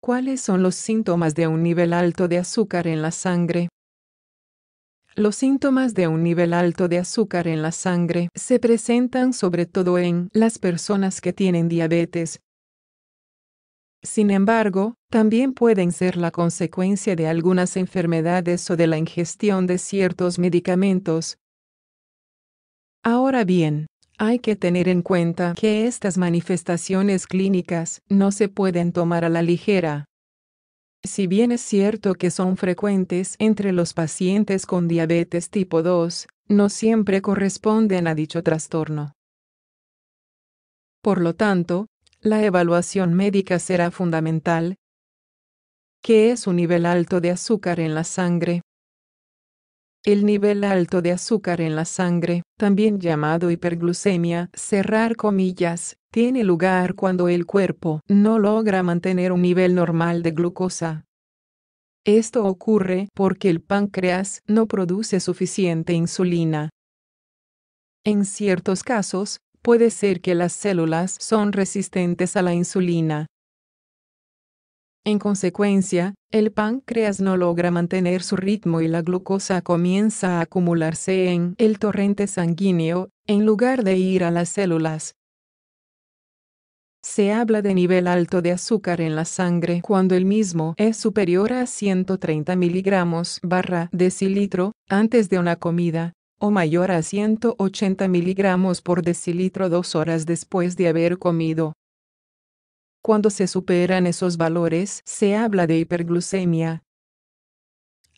¿Cuáles son los síntomas de un nivel alto de azúcar en la sangre? Los síntomas de un nivel alto de azúcar en la sangre se presentan sobre todo en las personas que tienen diabetes. Sin embargo, también pueden ser la consecuencia de algunas enfermedades o de la ingestión de ciertos medicamentos, Ahora bien, hay que tener en cuenta que estas manifestaciones clínicas no se pueden tomar a la ligera. Si bien es cierto que son frecuentes entre los pacientes con diabetes tipo 2, no siempre corresponden a dicho trastorno. Por lo tanto, la evaluación médica será fundamental. ¿Qué es un nivel alto de azúcar en la sangre? El nivel alto de azúcar en la sangre, también llamado hiperglucemia, cerrar comillas, tiene lugar cuando el cuerpo no logra mantener un nivel normal de glucosa. Esto ocurre porque el páncreas no produce suficiente insulina. En ciertos casos, puede ser que las células son resistentes a la insulina. En consecuencia, el páncreas no logra mantener su ritmo y la glucosa comienza a acumularse en el torrente sanguíneo, en lugar de ir a las células. Se habla de nivel alto de azúcar en la sangre cuando el mismo es superior a 130 miligramos barra decilitro antes de una comida, o mayor a 180 miligramos por decilitro dos horas después de haber comido. Cuando se superan esos valores, se habla de hiperglucemia.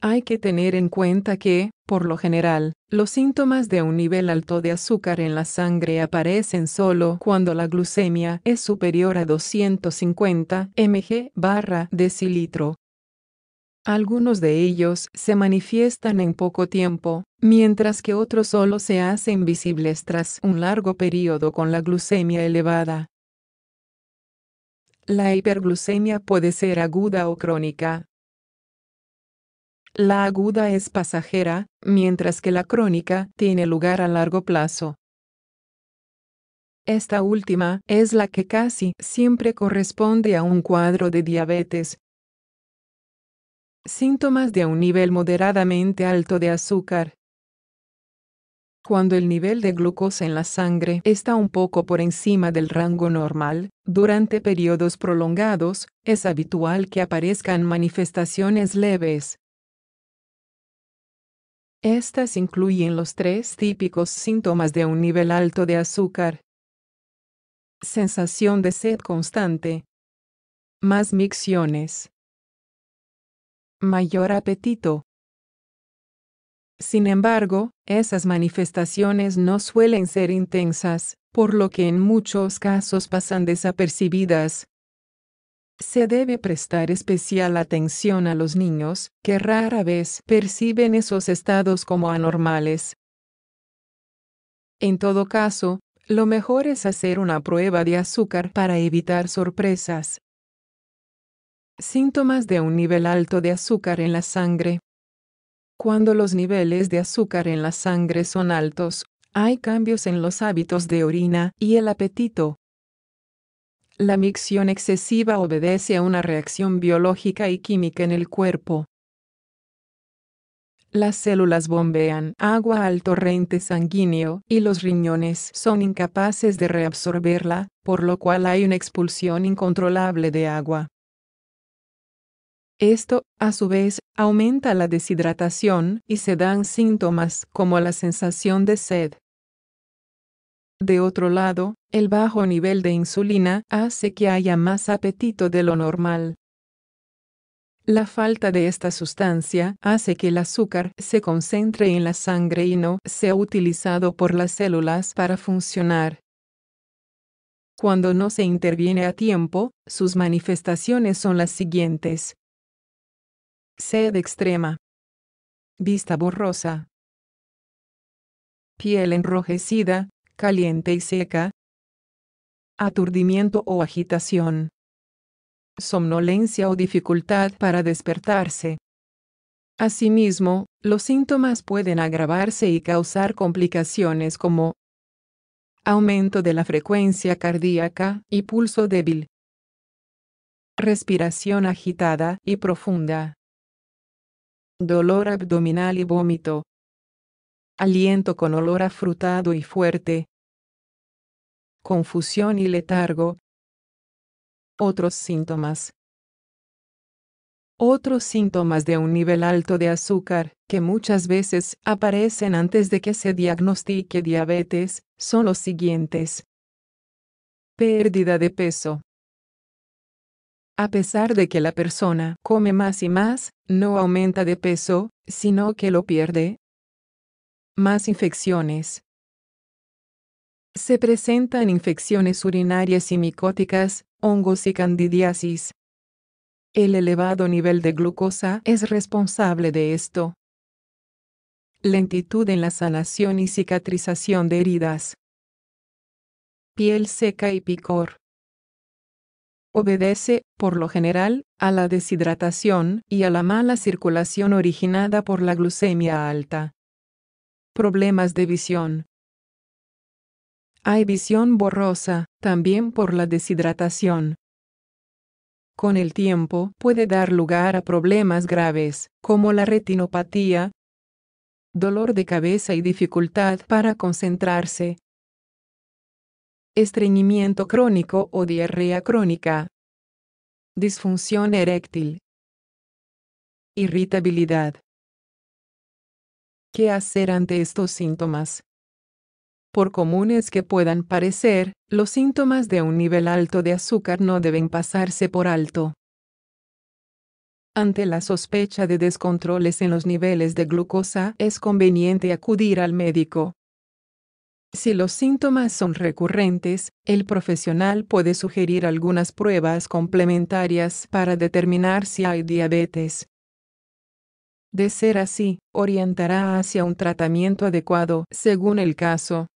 Hay que tener en cuenta que, por lo general, los síntomas de un nivel alto de azúcar en la sangre aparecen solo cuando la glucemia es superior a 250 mg barra decilitro. Algunos de ellos se manifiestan en poco tiempo, mientras que otros solo se hacen visibles tras un largo período con la glucemia elevada. La hiperglucemia puede ser aguda o crónica. La aguda es pasajera, mientras que la crónica tiene lugar a largo plazo. Esta última es la que casi siempre corresponde a un cuadro de diabetes. Síntomas de un nivel moderadamente alto de azúcar. Cuando el nivel de glucosa en la sangre está un poco por encima del rango normal, durante periodos prolongados, es habitual que aparezcan manifestaciones leves. Estas incluyen los tres típicos síntomas de un nivel alto de azúcar. Sensación de sed constante. Más micciones. Mayor apetito. Sin embargo, esas manifestaciones no suelen ser intensas, por lo que en muchos casos pasan desapercibidas. Se debe prestar especial atención a los niños, que rara vez perciben esos estados como anormales. En todo caso, lo mejor es hacer una prueba de azúcar para evitar sorpresas. Síntomas de un nivel alto de azúcar en la sangre. Cuando los niveles de azúcar en la sangre son altos, hay cambios en los hábitos de orina y el apetito. La micción excesiva obedece a una reacción biológica y química en el cuerpo. Las células bombean agua al torrente sanguíneo y los riñones son incapaces de reabsorberla, por lo cual hay una expulsión incontrolable de agua. Esto, a su vez, aumenta la deshidratación y se dan síntomas como la sensación de sed. De otro lado, el bajo nivel de insulina hace que haya más apetito de lo normal. La falta de esta sustancia hace que el azúcar se concentre en la sangre y no sea utilizado por las células para funcionar. Cuando no se interviene a tiempo, sus manifestaciones son las siguientes. Sed extrema. Vista borrosa. Piel enrojecida, caliente y seca. Aturdimiento o agitación. Somnolencia o dificultad para despertarse. Asimismo, los síntomas pueden agravarse y causar complicaciones como aumento de la frecuencia cardíaca y pulso débil, respiración agitada y profunda, dolor abdominal y vómito. Aliento con olor afrutado y fuerte. Confusión y letargo. Otros síntomas. Otros síntomas de un nivel alto de azúcar, que muchas veces aparecen antes de que se diagnostique diabetes, son los siguientes. Pérdida de peso. A pesar de que la persona come más y más, no aumenta de peso, sino que lo pierde. Más infecciones. Se presentan infecciones urinarias y micóticas, hongos y candidiasis. El elevado nivel de glucosa es responsable de esto. Lentitud en la sanación y cicatrización de heridas. Piel seca y picor obedece, por lo general, a la deshidratación y a la mala circulación originada por la glucemia alta. Problemas de visión. Hay visión borrosa, también por la deshidratación. Con el tiempo puede dar lugar a problemas graves, como la retinopatía, dolor de cabeza y dificultad para concentrarse, estreñimiento crónico o diarrea crónica, disfunción eréctil, irritabilidad. ¿Qué hacer ante estos síntomas? Por comunes que puedan parecer, los síntomas de un nivel alto de azúcar no deben pasarse por alto. Ante la sospecha de descontroles en los niveles de glucosa, es conveniente acudir al médico. Si los síntomas son recurrentes, el profesional puede sugerir algunas pruebas complementarias para determinar si hay diabetes. De ser así, orientará hacia un tratamiento adecuado según el caso.